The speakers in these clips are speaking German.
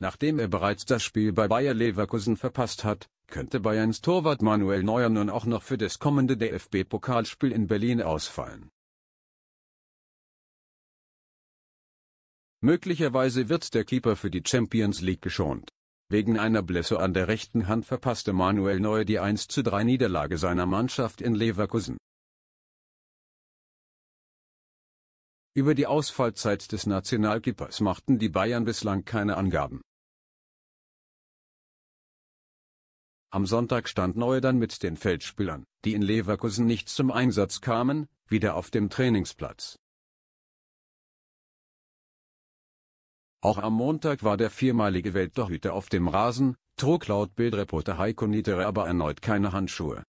Nachdem er bereits das Spiel bei Bayer Leverkusen verpasst hat, könnte Bayerns Torwart Manuel Neuer nun auch noch für das kommende DFB-Pokalspiel in Berlin ausfallen. Möglicherweise wird der Keeper für die Champions League geschont. Wegen einer Blässe an der rechten Hand verpasste Manuel Neuer die 1:3 Niederlage seiner Mannschaft in Leverkusen. Über die Ausfallzeit des Nationalkeepers machten die Bayern bislang keine Angaben. Am Sonntag stand Neuer mit den Feldspielern, die in Leverkusen nicht zum Einsatz kamen, wieder auf dem Trainingsplatz. Auch am Montag war der viermalige Welttorhüter auf dem Rasen, trug laut Bildreporter Heiko Niederer aber erneut keine Handschuhe.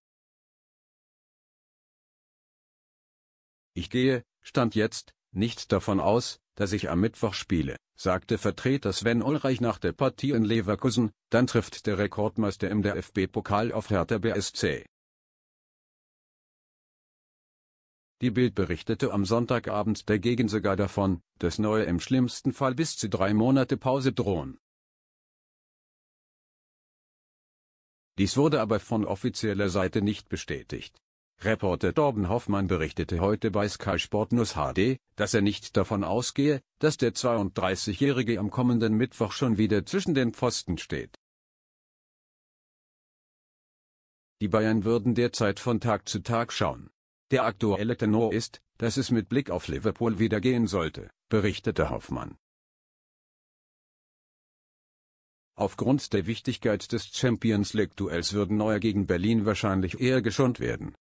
Ich gehe, stand jetzt, nicht davon aus, dass ich am Mittwoch spiele, sagte Vertreter Sven Ulreich nach der Partie in Leverkusen, dann trifft der Rekordmeister im DFB-Pokal auf Hertha BSC. Die Bild berichtete am Sonntagabend dagegen sogar davon, dass Neue im schlimmsten Fall bis zu drei Monate Pause drohen. Dies wurde aber von offizieller Seite nicht bestätigt. Reporter Torben Hoffmann berichtete heute bei Sky Sport News HD, dass er nicht davon ausgehe, dass der 32-Jährige am kommenden Mittwoch schon wieder zwischen den Pfosten steht. Die Bayern würden derzeit von Tag zu Tag schauen. Der aktuelle Tenor ist, dass es mit Blick auf Liverpool wieder gehen sollte, berichtete Hoffmann. Aufgrund der Wichtigkeit des Champions League-Duells würden Neuer gegen Berlin wahrscheinlich eher geschont werden.